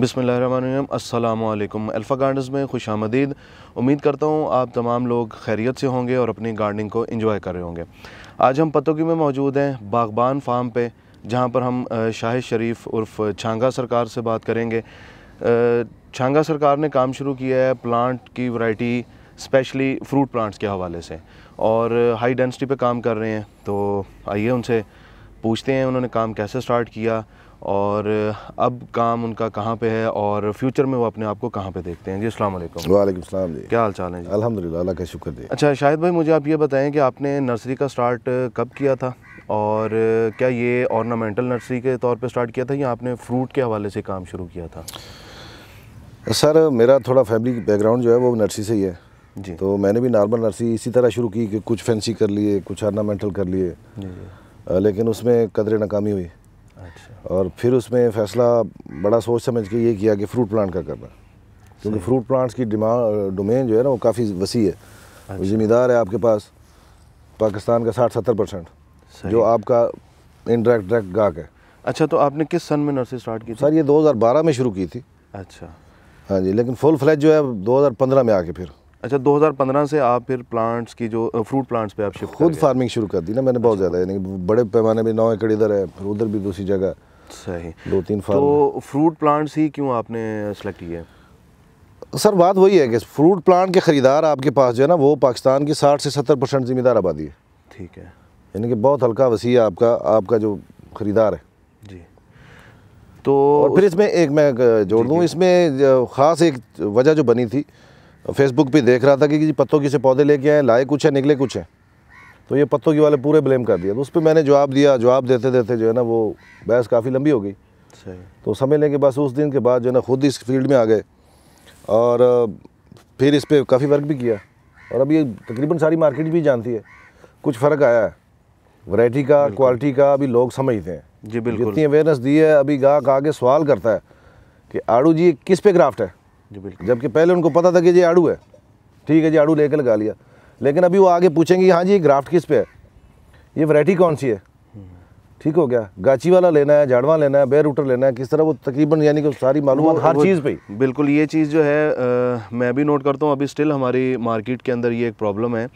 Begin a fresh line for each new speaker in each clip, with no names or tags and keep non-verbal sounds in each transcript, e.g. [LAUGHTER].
बिसमीम अल्लाम alpha gardens में खुश आमदीद उम्मीद करता हूँ आप तमाम लोग खैरियत से होंगे और अपनी गार्डनिंग को इंजॉय कर रहे होंगे आज हम पतोकी में मौजूद हैं बागबान फार्म पे जहाँ पर हम शाहिद शरीफ उर्फ छांगा सरकार से बात करेंगे छांगा सरकार ने काम शुरू किया है प्लांट की वैरायटी स्पेशली फ्रूट प्लांट्स के हवाले से और हाई डेंसिटी पे काम कर रहे हैं तो आइए उनसे पूछते हैं उन्होंने काम कैसे स्टार्ट किया और अब काम उनका कहाँ पे है और फ्यूचर में वो अपने आप को कहाँ पे देखते हैं जी अस्सलाम वालेकुम वालेकुम सलाम जी क्या हाल चाल है जी अल्लाह का शुक्र जी अच्छा शाहिद भाई मुझे आप ये बताएं कि आपने नर्सरी का स्टार्ट कब किया था और क्या ये ऑर्नामेंटल नर्सरी के तौर पर स्टार्ट किया था या आपने फ्रूट के हवाले से काम शुरू किया था
सर मेरा थोड़ा फैमिली बैकग्राउंड जो है वो नर्सरी से ही है जी तो मैंने भी नॉर्मल नर्सरी इसी तरह शुरू की कि कुछ फैंसी कर लिए कुछ ऑर्नामेंटल कर लिए लेकिन उसमें कदरे नाकामी हुई अच्छा और फिर उसमें फ़ैसला बड़ा सोच समझ के ये किया कि फ्रूट प्लांट का करना क्योंकि फ्रूट प्लांट्स की डिमांड डोमेन जो है ना वो काफ़ी वसी है अच्छा। ज़िम्मेदार है आपके पास पाकिस्तान का साठ सत्तर परसेंट जो आपका इनडायरेक्ट डायरेक्ट गाहक है अच्छा तो आपने किस सन में नर्सरी स्टार्ट की सर ये बारह में शुरू की थी अच्छा हाँ जी लेकिन फुल फ्लैज जो है पंद्रह में आके फिर अच्छा
2015 से आप फिर प्लांट्स की जो फ्रूट प्लांट्स पे आप शिफ्ट खुद फार्मिंग शुरू कर दी ना मैंने बहुत अच्छा। ज़्यादा यानी बड़े
पैमाने में नौ एकड़ इधर है फिर उधर भी दूसरी जगह सही दो तीन फार्म
तो फ्रूट प्लांट्स ही क्यों आपने सेलेक्ट किए सर
बात वही है कि फ्रूट प्लांट के ख़रीदार आपके पास जो है ना वो पाकिस्तान की साठ से सत्तर परसेंट जिम्मेदार आबादी है ठीक है यानी कि बहुत हल्का वसी है आपका आपका जो ख़रीदार है जी तो और फिर इसमें एक मैं जोड़ दूँ इसमें ख़ास एक वजह जो बनी थी फेसबुक पे देख रहा था कि जी पत्तों की से पौधे लेके आए लाए कुछ है निकले कुछ है तो ये पत्तों की वाले पूरे ब्लेम कर दिया तो उस पर मैंने जवाब दिया जवाब देते देते जो है ना वो बहस काफ़ी लंबी हो गई तो समझ लें कि बस उस दिन के बाद जो है ना खुद इस फील्ड में आ गए और फिर इस पर काफ़ी वर्क भी किया और अब ये तकरीबन सारी मार्केट भी जानती है कुछ फ़र्क आया है वैरायटी का क्वालिटी का अभी लोग समझते हैं जी बिल्कुल जितनी अवेयरनेस दी है अभी गाहक आगे सवाल करता है कि आड़ू जी किस पे ग्राफ्ट है जी बिल्कुल जबकि पहले उनको पता था कि ये आड़ू है ठीक है जी आड़ू लेकर लगा लिया लेकिन अभी वो आगे पूछेंगे हाँ जी ग्राफ्ट किस पे है ये वैरायटी कौन सी है ठीक हो गया गाची वाला लेना है झाड़वा लेना है बेर लेना है किस तरह वो तकरीबन यानी कि सारी मालूम हर चीज़ पे
बिल्कुल ये चीज़ जो है आ, मैं भी नोट करता हूँ अभी स्टिल हमारी मार्केट के अंदर ये एक प्रॉब्लम है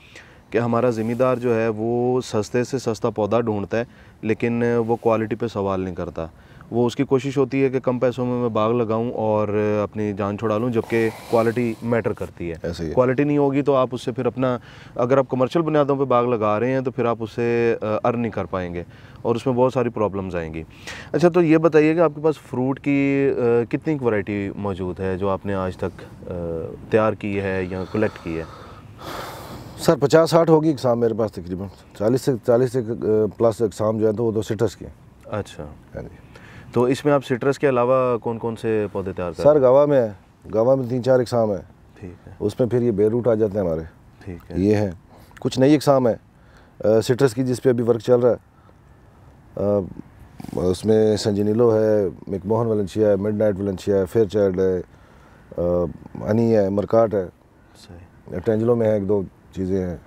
कि हमारा ज़मींदार जो है वो सस्ते से सस्ता पौधा ढूंढता है लेकिन वो क्वालिटी पे सवाल नहीं करता वो उसकी कोशिश होती है कि कम पैसों में मैं बाग लगाऊं और अपनी जान छुड़ा लूं जबकि क्वालिटी मैटर करती है क्वालिटी नहीं होगी तो आप उससे फिर अपना अगर आप कमर्शियल बुनियादों पर बाग लगा रहे हैं तो फिर आप उससे अर्न नहीं कर पाएंगे और उसमें बहुत सारी प्रॉब्लम्स आएंगी अच्छा तो ये बताइए कि आपके पास फ्रूट की कितनी वैरायटी मौजूद है जो आपने आज तक तैयार की है या कलेक्ट की है सर
पचास साठ होगी एग्ज़ाम मेरे पास तकरीबन चालीस से चालीस से प्लस एग्ज़ाम जो है तो वो दो सिट्रस की
अच्छा हाँ जी तो इसमें आप सिट्रस के अलावा कौन कौन से पौधे तैयार कर सर
गवा में है गवा में तीन चार इकसाम है ठीक है उसमें फिर ये बेरूट आ जाते हैं हमारे ठीक है ये है कुछ नई इकसाम है सिट्रस की जिस अभी वर्क चल रहा है आ, उसमें संजनीलो है मिकमोहन वलंशिया है मिड नाइट वलंशिया है फेयर चाइल्ड है हनी है मरकाट है टेंजलो में है एक दो चीज़ें हैं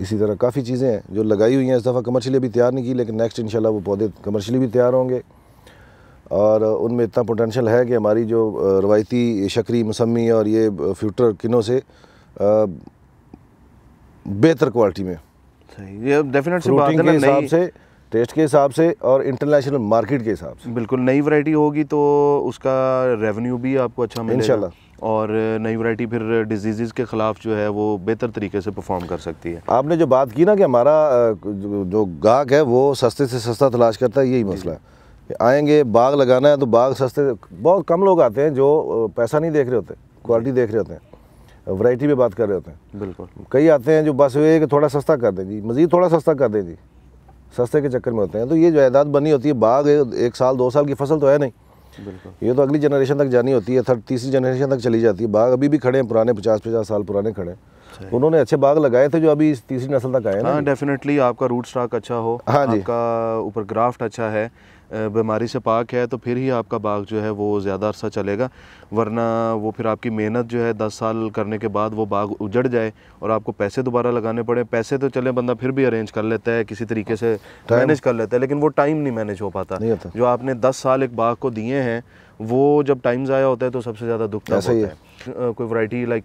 इसी तरह काफ़ी चीज़ें हैं जो लगाई हुई हैं इस दफ़ा कमर्शियली अभी तैयार नहीं की लेकिन नेक्स्ट इंशाल्लाह वो पौधे कमर्शियली भी तैयार होंगे और उनमें इतना पोटेंशल है कि हमारी जो रवायती शक्री मौसमी और ये फ्यूटर किनों से बेहतर क्वालिटी में
ये डेफिनेट बात हिसाब से टेस्ट
के हिसाब से और इंटरनेशनल मार्केट
के हिसाब से बिल्कुल नई वैरायटी होगी तो उसका रेवेन्यू भी आपको अच्छा मिलेगा इंशाल्लाह और नई वैरायटी फिर डिजीज़ के ख़िलाफ़ जो है वो बेहतर तरीके से परफॉर्म कर सकती है
आपने जो बात की ना कि हमारा जो गाहक है वो सस्ते से सस्ता तलाश करता है यही मसला है आएंगे बाग लगाना है तो बाग सस्ते बहुत कम लोग आते हैं जो पैसा नहीं देख रहे होते क्वालिटी देख रहे होते हैं वैरायटी पर बात कर रहे होते हैं बिल्कुल कई आते हैं जो बस ये कि थोड़ा सस्ता कर दें जी मज़ीद थोड़ा सस्ता कर दें जी सस्ते के चक्कर में होते हैं तो ये जायदाद बनी होती है बाग एक साल दो साल की फसल तो है नहीं ये तो अगली जनरेशन तक जानी होती है थर्ड तीसरी जनरेशन तक चली जाती है बाग अभी भी खड़े हैं पुराने पचास पचास साल पुराने खड़े हैं उन्होंने अच्छे बाग लगाए थे जो अभी तीसरी नस्ल तक आए हैं
डेफिनेटली हाँ, आपका रूट स्टॉक अच्छा हो हाँ जी आपका ऊपर ग्राफ्ट अच्छा है बीमारी से पाक है तो फिर ही आपका बाग जो है वो ज़्यादा अरसा चलेगा वरना वो फिर आपकी मेहनत जो है दस साल करने के बाद वो बाग उजड़ जाए और आपको पैसे दोबारा लगाने पड़े पैसे तो चले बंदा फिर भी अरेंज कर लेता है किसी तरीके से मैनेज कर लेता है लेकिन वो टाइम नहीं मैनेज हो पाता जो आपने दस साल एक बाग को दिए हैं वो जब टाइम ज़ाया होता है तो सबसे ज़्यादा दुख होता है कोई वराइटी लाइक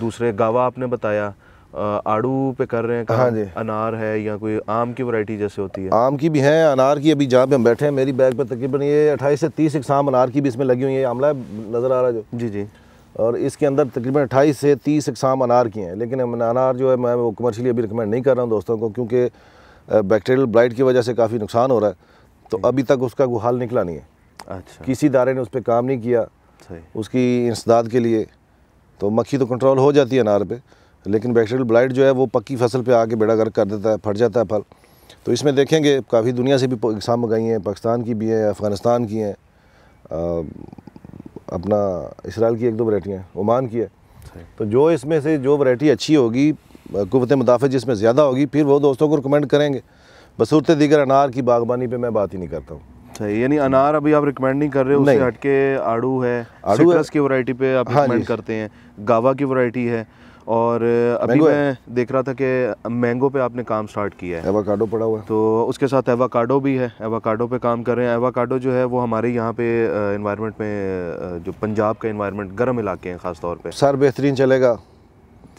दूसरे गावा आपने बताया आड़ू पे कर रहे हैं हाँ जी अनार है या कोई आम की वैरायटी जैसे होती है
आम की भी है अनार की अभी जहाँ पे हम बैठे हैं मेरी बैग पे तकरीबन ये अट्ठाईस से तीस इकसाम अनार की भी इसमें लगी हुई है आमला नज़र आ रहा है जो जी जी और इसके अंदर तकरीबन अट्ठाईस से तीस इकसाम अनार की हैं लेकिन अनार जो है मैं वो कमर्शली अभी रिकमेंड नहीं कर रहा हूँ दोस्तों को क्योंकि बैक्टेरियल ब्लाइट की वजह से काफ़ी नुकसान हो रहा है तो अभी तक उसका वो हाल निकला नहीं है
अच्छा किसी
दायरे ने उस पर काम नहीं किया उसकी इंसदाद के लिए तो मक्खी तो कंट्रोल हो जाती है अनार पर लेकिन बैक्टीरियल ब्लाइट जो है वो पक्की फसल पे आके बेड़ा गर्क कर देता है फट जाता है फल तो इसमें देखेंगे काफ़ी दुनिया से भी एग्ज़ाम मंगाई हैं पाकिस्तान की भी हैं अफ़गानिस्तान की हैं अपना इसराइल की एक दो वरायटियाँ हैं ओमान की है तो जो इसमें से जो वरायटी अच्छी होगी कुत मुदाफ़ जिसमें ज़्यादा होगी फिर वो दोस्तों को रिकमेंड करेंगे बसूरत दीगर अनार की बागबानी पर मैं बात ही नहीं करता हूँ
सही यानी अनार अभी आप रिकमेंड नहीं कर रहे हो हटके आड़ू है आड़ू की वैरायटी पे आप हाँ रिकमेंड करते हैं गावा की वैरायटी है और अभी मैं देख रहा था कि मैंगो पे आपने काम स्टार्ट किया है एवाकाडो पड़ा हुआ है तो उसके साथ एवाकाडो भी है एवाकाडो पे काम कर रहे हैं एवाकाडो जो है वो हमारे यहाँ पे इन्वायरमेंट में जो पंजाब का इन्वायरमेंट गर्म इलाके हैं ख़ास तौर पर सर बेहतरीन चलेगा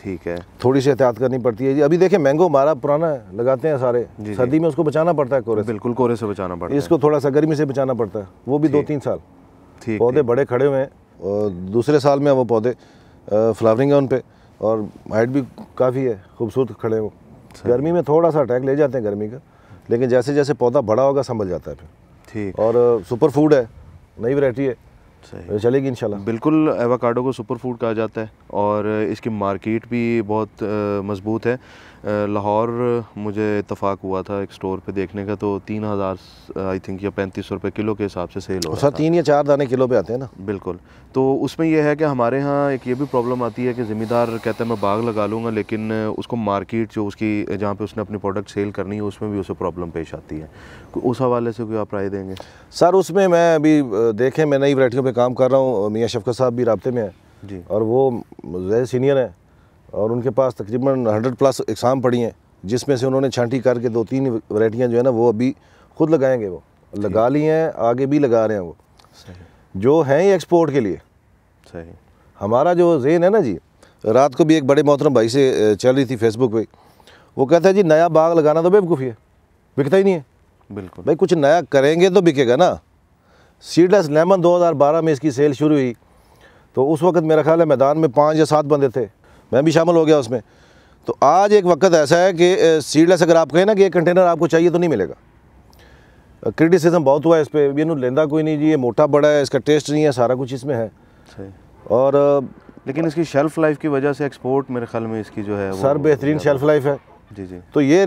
ठीक
है थोड़ी सी एहतियात करनी पड़ती है जी अभी देखें मैंगो हमारा पुराना है लगाते हैं सारे जी, सर्दी में उसको बचाना पड़ता है कोरे
बिल्कुल कोरे से बचाना पड़ता
है इसको थोड़ा सा गर्मी से बचाना पड़ता है वो भी दो तीन साल ठीक पौधे बड़े खड़े हुए हैं और दूसरे साल में वो पौधे फ्लावरिंग है उन पर और हाइट भी काफ़ी है खूबसूरत खड़े हो गर्मी में थोड़ा सा अटैक ले जाते हैं गर्मी का लेकिन जैसे जैसे पौधा बड़ा होगा संभल जाता है फिर ठीक और सुपर फूड है नई वैरायटी है
चलेगी इंशाल्लाह बिल्कुल एवाकाडो को सुपर फूड कहा जाता है और इसकी मार्केट भी बहुत मजबूत है लाहौर मुझे इतफाक़ हुआ था एक स्टोर पे देखने का तो तीन हज़ार आई थिंक या पैंतीस सौ रुपये किलो के हिसाब से सेल हो रहा अच्छा, था
तीन या चार दाने किलो पे आते हैं ना
बिल्कुल तो उसमें यह है कि हमारे यहाँ एक ये भी प्रॉब्लम आती है कि ज़मींदार कहते हैं मैं बाग लगा लूँगा लेकिन उसको मार्केट जो उसकी जहाँ पर उसने अपनी प्रोडक्ट सेल करनी है उसमें भी उसे प्रॉब्लम पेश आती है उस हवाले से कोई आप राय देंगे सर उसमें मैं अभी देखें मैं नई वराइटियों पर
काम कर रहा हूँ मियाँ शफकत साहब भी रबते में है जी और वो सीनियर हैं और उनके पास तकरीबन हंड्रेड प्लस एग्ज़ाम पड़ी हैं जिसमें से उन्होंने छांटी करके दो तीन वैरायटियाँ जो है ना वो अभी खुद लगाएंगे वो लगा ली हैं आगे भी लगा रहे हैं वो जो हैं ही एक्सपोर्ट के लिए सही हमारा जो जेन है ना जी रात को भी एक बड़े मोहतरम भाई से चल रही थी फेसबुक पर वो कहता है जी नया बाग लगाना तो बेवकूफ़ी है बिकता ही नहीं है बिल्कुल भाई कुछ नया करेंगे तो बिकेगा ना सीडलेस लेमन 2012 में इसकी सेल शुरू हुई तो उस वक्त मेरा ख्याल है मैदान में पाँच या सात बंदे थे मैं भी शामिल हो गया उसमें तो आज एक वक्त ऐसा है कि सीडलेस अगर आप कहें ना कि एक कंटेनर आपको चाहिए तो नहीं मिलेगा क्रिटिसिज्म बहुत हुआ है इस पर ये लेंदा कोई नहीं जी ये मोटा बड़ा है इसका टेस्ट नहीं है
सारा कुछ इसमें है और लेकिन इसकी शेल्फ़ लाइफ की वजह से एक्सपोर्ट मेरे ख्याल में इसकी जो है सर बेहतरीन शेल्फ़ लाइफ है जी जी तो ये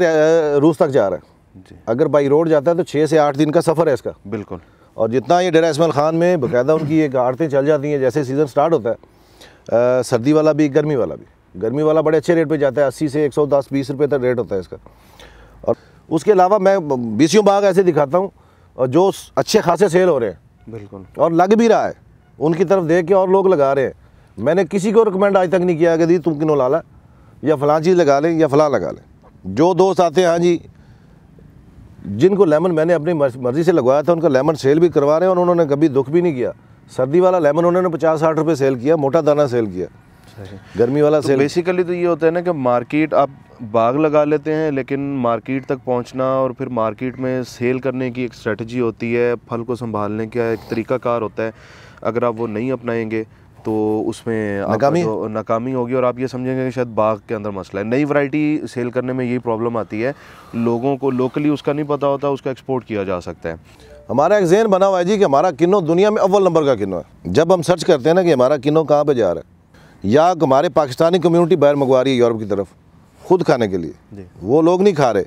रूस तक जा रहा है जी अगर
बाई रोड जाता है तो छः से आठ दिन का सफ़र है इसका बिल्कुल और जितना ये डेरा इसमल ख़ान में बकायदा उनकी ये गाड़तें चल जाती हैं जैसे सीज़न स्टार्ट होता है आ, सर्दी वाला भी गर्मी वाला भी गर्मी वाला बड़े अच्छे रेट पे जाता है अस्सी से एक सौ दस बीस रुपये तक रेट होता है इसका और उसके अलावा मैं बीसियों बाग ऐसे दिखाता हूँ और जो अच्छे खासे सेल हो रहे हैं बिल्कुल और लग भी रहा है उनकी तरफ देख के और लोग लगा रहे हैं मैंने किसी को रिकमेंड आज तक नहीं किया कि दी तुम किनो ला ला या फ़लाँ चीज़ लगा लें या फ़लाँ लगा लें जो दोस्त आते हैं हाँ जी जिनको लेमन मैंने अपनी मर्ज़ी से लगवाया था उनका लेमन सेल भी करवा रहे हैं और उन्होंने कभी दुख भी नहीं किया सर्दी वाला लेमन उन्होंने पचास साठ रुपये सेल किया मोटा दाना सेल किया
गर्मी वाला तो सेल बेसिकली तो ये होता है ना कि मार्केट आप बाग लगा लेते हैं लेकिन मार्केट तक पहुंचना और फिर मार्केट में सेल करने की एक स्ट्रेटजी होती है फल को संभालने का एक तरीकाकार होता है अगर आप वो नहीं अपनाएंगे तो उसमें नाकामी तो नाकामी होगी और आप ये समझेंगे कि शायद बाग के अंदर मसला है नई वैरायटी सेल करने में यही प्रॉब्लम आती है लोगों को लोकली उसका नहीं पता होता उसका एक्सपोर्ट किया जा सकता है हमारा एक जेन बना हुआ है जी कि हमारा किन्नो दुनिया में अव्वल नंबर का किन्नो
है जब हम सर्च करते हैं ना कि हमारा किन्नो कहाँ पर जा रहा है या हमारे पाकिस्तानी कम्युनिटी बाहर मंगवा रही है यूरोप की तरफ खुद खाने के लिए वो लोग नहीं खा रहे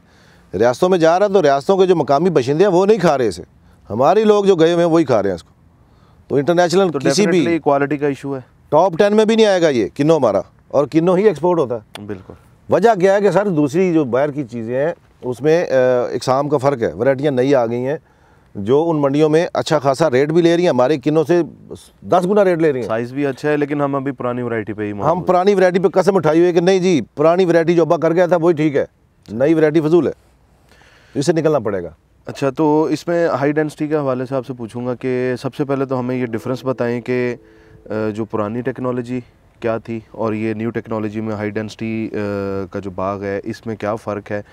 रियासतों में जा रहा है तो रियासतों के जो मकामी बशिंदे हैं वो नहीं खा रहे इसे हमारे लोग जो गए हुए हैं वही खा रहे हैं इसको तो इंटरनेशनल तो किसी भी
क्वालिटी का इशू है
टॉप टेन में भी नहीं आएगा ये किन्नो हमारा और किन्नो ही एक्सपोर्ट होता है बिल्कुल वजह क्या है कि सर दूसरी जो बाहर की चीज़ें हैं उसमें इकसाम का फ़र्क है वराइटियाँ नई आ गई हैं जो उन मंडियों में अच्छा खासा रेट भी ले रही हैं हमारे किनों से दस
गुना रेट ले रही हैं साइज़ भी अच्छा है लेकिन हम अभी पुरानी वरायटी पे ही
हम पुरानी वरायटी पे कसम उठाई हुई है कि नहीं जी
पुरानी वरायटी जो अबा कर गया था वही ठीक है नई वरायटी फजूल है इससे निकलना पड़ेगा अच्छा तो इसमें हाई डेंसिटी के हवाले से आपसे पूछूंगा कि सबसे पहले तो हमें ये डिफरेंस बताएं कि जो पुरानी टेक्नोलॉजी क्या थी और ये न्यू टेक्नोलॉजी में हाई डेंसिटी का जो बाग है इसमें क्या फ़र्क है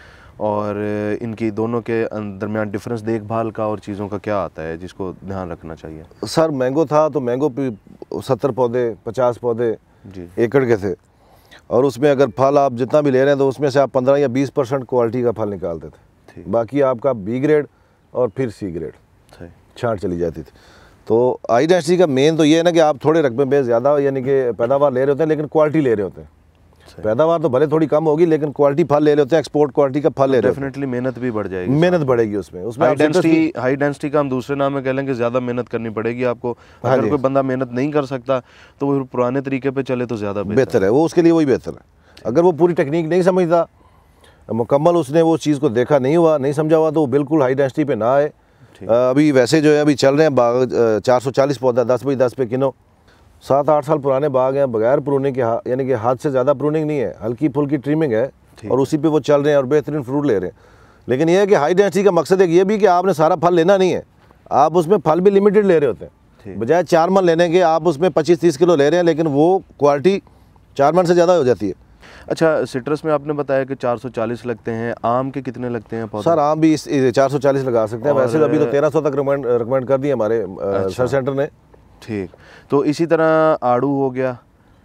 और इनकी दोनों के अं-, दरमियान डिफरेंस देखभाल का और चीज़ों का क्या आता है जिसको ध्यान रखना चाहिए
सर मैंगो था तो मैंगो सत्तर पौधे पचास पौधे जी एकड़ के थे और उसमें अगर फल आप जितना भी ले रहे हैं तो उसमें से आप पंद्रह या बीस परसेंट क्वालिटी का फल निकालते थे बाकी आपका बी ग्रेड और फिर सी ग्रेड छाट चली जाती थी तो आई डेंसिटी का मेन तो ये है ना कि आप थोड़े रकबे में ज़्यादा यानी कि पैदावार ले रहे होते हैं लेकिन क्वालिटी ले रहे होते हैं पैदावार तो भले थोड़ी कम होगी लेकिन क्वालिटी फल ले लेते हैं एक्सपोर्ट क्वालिटी का फल ले
डेफिनेटली मेहनत भी बढ़ जाएगी मेहनत
बढ़ेगी उसमें उसमें हाई डेंसिटी
हाई डेंसिटी का हम दूसरे नाम में कह लेंगे ज़्यादा मेहनत करनी पड़ेगी आपको हाँ अगर कोई बंदा मेहनत नहीं कर सकता तो वो पुराने तरीके पर चले तो ज़्यादा बेहतर
है वो उसके लिए वही बेहतर है अगर वो पूरी टेक्निक नहीं समझता मुकम्मल उसने वो चीज़ को देखा नहीं हुआ नहीं समझा हुआ तो वो बिल्कुल हाई डेंसिटी पे ना आए अभी वैसे जो है अभी चल रहे हैं बाग चार सौ चालीस पौधा दस बाई दस पे किलो सात आठ साल पुराने बाग हैं बगैर प्रूनिंग के यानी कि हाथ से ज़्यादा प्रूनिंग नहीं है हल्की फुल्की ट्रिमिंग है और उसी पे वो चल रहे हैं और बेहतरीन फ्रूट ले रहे हैं लेकिन यह है कि हाई डेंसिटी का मकसद एक ये भी कि आपने सारा फल लेना नहीं है आप उसमें फल भी लिमिटेड ले रहे होते हैं बजाय चार मन लेने के आप उसमें पच्चीस तीस किलो ले रहे हैं लेकिन वो क्वालिटी चार मन से ज़्यादा हो जाती है
अच्छा सिट्रस में आपने बताया कि 440 लगते हैं आम के कितने लगते हैं सर
आम भी इस, इस 440 लगा सकते हैं वैसे अभी तो 1300
तक रिकमेंड रिकमेंड कर दिए हमारे अच्छा। सर सेंटर ने ठीक तो इसी तरह आड़ू हो गया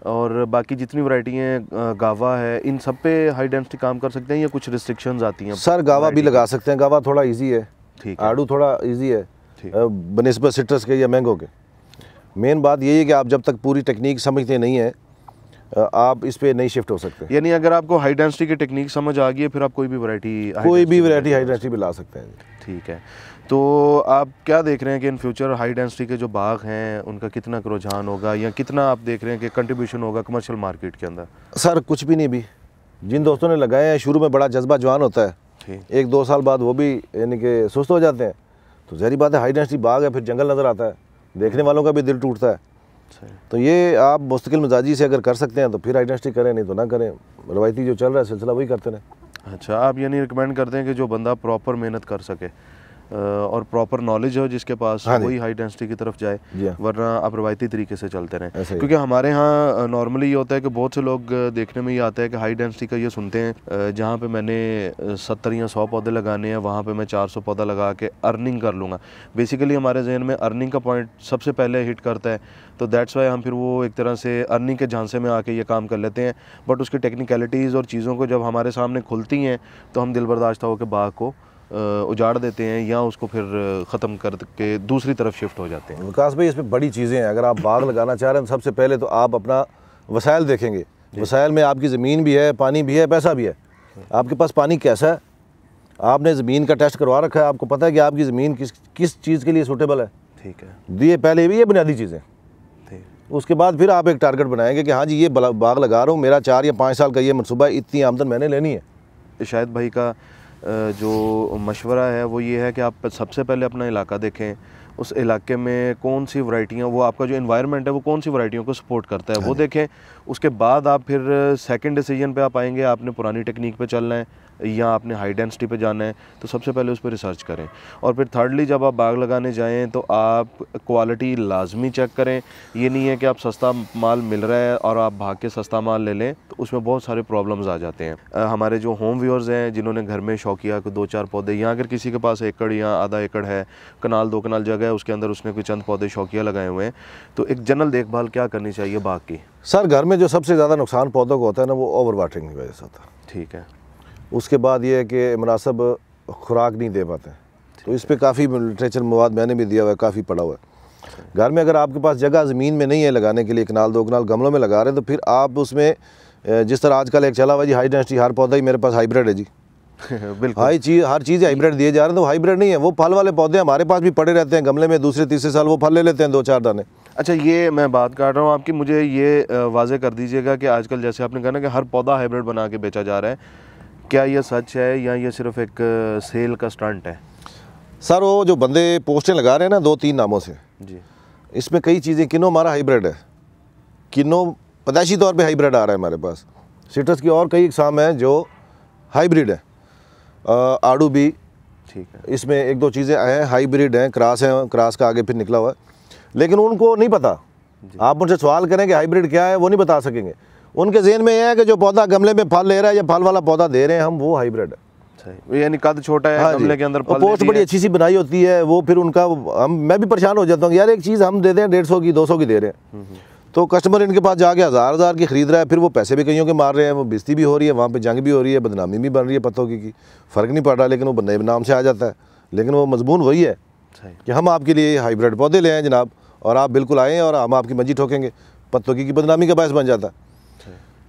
और बाकी जितनी वैरायटी हैं गावा है इन सब पे हाई डेंसिटी काम कर सकते हैं या कुछ रिस्ट्रिक्शंस आती हैं सर गावा भी लगा
सकते हैं गावा थोड़ा इजी है ठीक आड़ू थोड़ा इजी है बनस्बत सिट्रस के या मैंगो के मेन बात यही है कि आप जब तक पूरी टेक्निक समझते नहीं है आप इस पर नहीं शिफ्ट हो सकते
यानी अगर आपको हाई डेंसिटी की टेक्निक समझ आ गई है फिर आप कोई भी वरायटी कोई भी वरायटी हाई डेंसिटी भी ला सकते हैं ठीक है तो आप क्या देख रहे हैं कि इन फ्यूचर हाई डेंसिटी के जो बाग हैं उनका कितना रुझान होगा या कितना आप देख रहे हैं कि कंट्रीब्यूशन होगा कमर्शियल मार्केट के अंदर
सर कुछ भी नहीं भी जिन दोस्तों ने लगाए हैं शुरू में बड़ा जज्बा जवान होता है एक दो साल बाद वो भी यानी कि सुस्त हो जाते हैं तो जहरी बात है हाई डेंसिटी बाग है फिर जंगल नज़र आता है देखने वालों का भी दिल टूटता है तो ये आप मुस्तकिल मिजाजी से अगर कर सकते हैं तो फिर हाई डेंसिटी करें नहीं तो ना करें रवायती जो चल रहा है सिलसिला वही करते रहें
अच्छा आप यानी रिकमेंड करते हैं कि जो बंदा प्रॉपर मेहनत कर सके और प्रॉपर नॉलेज हो जिसके पास हाँ वही हाई डेंसिटी की तरफ जाए वरना आप रवायती तरीके से चलते रहें क्योंकि हमारे यहाँ नॉर्मली ये होता है कि बहुत से लोग देखने में ये आता है कि हाई डेंसिटी का ये सुनते हैं जहाँ पे मैंने सत्तर या सौ पौधे लगाने हैं वहाँ पे मैं चार सौ पौधा लगा के अर्निंग कर लूँगा बेसिकली हमारे जहन में अर्निंग का पॉइंट सबसे पहले हिट करता है तो दैट्स वाई हम फिर वो एक तरह से अर्निंग के झांसे में आके ये काम कर लेते हैं बट उसकी टेक्निकलिटीज़ और चीज़ों को जब हमारे सामने खुलती हैं तो हम दिल बर्दाश्त होकर बाग को उजाड़ देते हैं या उसको फिर ख़त्म करके दूसरी तरफ शिफ्ट हो जाते हैं
विकास भाई इसमें बड़ी चीज़ें हैं अगर आप बाग लगाना चाह रहे हैं सबसे पहले तो आप अपना वसायल देखेंगे वसायल में आपकी ज़मीन भी है पानी भी है पैसा भी है आपके पास पानी कैसा है आपने ज़मीन का टेस्ट करवा रखा है आपको पता है कि आपकी ज़मीन किस किस चीज़ के लिए सूटेबल है ठीक है तो ये पहले भी ये बुनियादी चीज़ें उसके बाद फिर आप एक टारगेट बनाएंगे कि हाँ जी ये बाग लगा रहा हूँ मेरा चार या पाँच साल का ये मनसूबा
इतनी आमदन मैंने लेनी है शायद भाई का जो मशवरा है वो ये है कि आप सबसे पहले अपना इलाका देखें उस इलाके में कौन सी वराइटियाँ वो आपका जो इन्वायरमेंट है वो कौन सी वराइटियों को सपोर्ट करता है वो हाँ देखें उसके बाद आप फिर सेकंड डिसीजन पे आप आएंगे आपने पुरानी टेक्निक पे चलना है या आपने हाई डेंसिटी पे जाना है तो सबसे पहले उस पर रिसर्च करें और फिर थर्डली जब आप बाग लगाने जाएँ तो आप क्वालिटी लाजमी चेक करें ये नहीं है कि आप सस्ता माल मिल रहा है और आप भाग के सस्ता माल ले लें तो उसमें बहुत सारे प्रॉब्लम्स आ जाते हैं हमारे जो होम व्यूअर्स हैं जिन्होंने घर में शौकिया को दो चार पौधे या अगर किसी के पास एकड़ या आधा एकड़ है कनाल दो कनाल जगह है उसके अंदर उसने कोई चंद पौधे शौकिया लगाए हुए हैं तो एक जनरल देखभाल क्या करनी चाहिए बाग की
सर घर में जो सबसे ज़्यादा नुकसान पौधों को होता है ना वो ओवर वाटरिंग की वजह से होता है ठीक है उसके बाद ये है कि मुनासब खुराक नहीं दे पाते तो इस पर काफ़ी लिटरेचर मवाद मैंने भी दिया हुआ है काफ़ी पड़ा हुआ है घर में अगर आपके पास जगह ज़मीन में नहीं है लगाने के लिए कनाल दो कनाल गमलों में लगा रहे हैं तो फिर आप उसमें जिस तरह आजकल एक चला हुआ जी हाई डेंसिटी हर पौधा ही मेरे पास हाइब्रिड है जी
[LAUGHS] बिल्कुल
हाई चीज़ हर चीज़ हाइब्रिड दिए जा रहे हैं तो हाइब्रिड नहीं है वो फल वाले पौधे हमारे पास भी पड़े रहते हैं गमले में दूसरे तीसरे साल वो फल ले लेते हैं दो चार दाने
अच्छा ये मैं बात कर रहा हूँ आपकी मुझे ये वाजे कर दीजिएगा कि आजकल जैसे आपने कहा ना कि हर पौधा हाइब्रिड बना के बेचा जा रहा है क्या यह सच है या ये सिर्फ एक सेल का स्टंट है
सर वो जो बंदे पोस्टें लगा रहे हैं ना दो तीन नामों से जी इसमें कई चीज़ें किनो हमारा हाईब्रिड है किनो पदाशी तौर पे हाईब्रिड आ रहा है हमारे पास सिट्रस की और कई इकसाम हैं जो हाईब्रिड है आड़ू भी ठीक है इसमें एक दो चीज़ें हैं हाईब्रिड हैं क्रास हैं क्रास का आगे फिर निकला हुआ है लेकिन उनको नहीं पता आप मुझसे सवाल करें कि हाईब्रिड क्या है वो नहीं बता सकेंगे उनके जहन में यह है कि जो पौधा गमले में फल ले रहा है या फल वाला पौधा दे रहे हैं हम वो हाईब्रिड है यानी कद छोटा
है हाँ गमले के अंदर पोस्ट बड़ी
अच्छी सी बनाई होती है वो फिर उनका हम मैं भी परेशान हो जाता हूँ यार एक चीज़ हम दे दें डेढ़ सौ की दो सौ की दे रहे हैं हम्म, हम्म। तो कस्टमर इनके पास जाके हज़ार हज़ार की ख़रीद रहा है फिर वो पैसे भी कहीं के मार रहे हैं वो बिस्ती भी हो रही है वहाँ पे जंग भी हो रही है बदनामी भी बन रही है पत्तों की, फ़र्क नहीं पड़ रहा लेकिन वो नए नाम से आ जाता है लेकिन वो मजमून वही है कि हम आपके लिए हाईब्रिड पौधे ले आए जनाब और आप बिल्कुल आएँ और हम आपकी मंजी ठोकेंगे पत्तों की बदनामी का बायस बन जाता है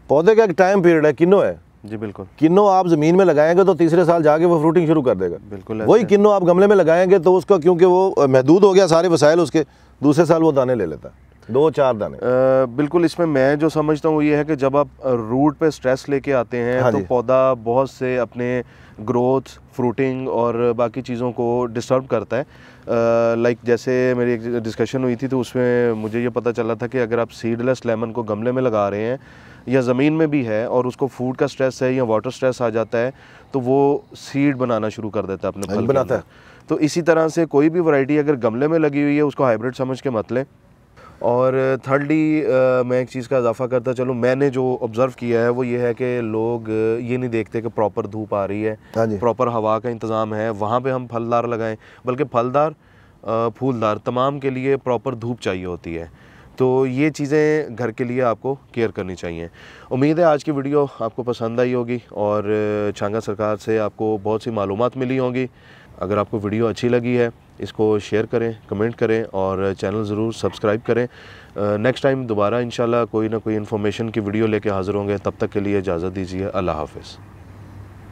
पौधे का एक टाइम पीरियड है किन्नो है जी बिल्कुल किन्नो आप ज़मीन में लगाएंगे तो तीसरे साल जाके वो फ्रूटिंग शुरू कर देगा बिल्कुल वही किन्नो आप गमले में लगाएंगे तो उसका क्योंकि वो महदूद हो गया सारे वसायल उसके दूसरे साल वो दाने ले लेता है
दो चार दाने आ, बिल्कुल इसमें मैं जो समझता हूँ ये है कि जब आप रूट पे स्ट्रेस लेके आते हैं हाँ तो पौधा बहुत से अपने ग्रोथ फ्रूटिंग और बाकी चीज़ों को डिस्टर्ब करता है लाइक जैसे मेरी एक डिस्कशन हुई थी तो उसमें मुझे ये पता चला था कि अगर आप सीडलेस लेमन को गमले में लगा रहे हैं या ज़मीन में भी है और उसको फूड का स्ट्रेस है या वाटर स्ट्रेस आ जाता है तो वो सीड बनाना शुरू कर देता है अपने फल बनाता है तो इसी तरह से कोई भी वैरायटी अगर गमले में लगी हुई है उसको हाइब्रिड समझ के मत लें और थर्डली मैं एक चीज़ का इजाफ़ा करता चलूँ मैंने जो ऑब्ज़र्व किया है वो ये है कि लोग ये नहीं देखते कि प्रॉपर धूप आ रही है प्रॉपर हाँ हवा का इंतज़ाम है वहाँ पे हम फलदार लगाएँ बल्कि फलदार फूलदार तमाम के लिए प्रॉपर धूप चाहिए होती है तो ये चीज़ें घर के लिए आपको केयर करनी चाहिए उम्मीद है आज की वीडियो आपको पसंद आई होगी और छांगा सरकार से आपको बहुत सी मालूम मिली होंगी अगर आपको वीडियो अच्छी लगी है इसको शेयर करें कमेंट करें और चैनल ज़रूर सब्सक्राइब करें नेक्स्ट टाइम दोबारा इंशाल्लाह कोई ना कोई इन्फॉर्मेशन की वीडियो लेके हाज़िर होंगे तब तक के लिए इजाज़त दीजिए अल्लाह हाफिज़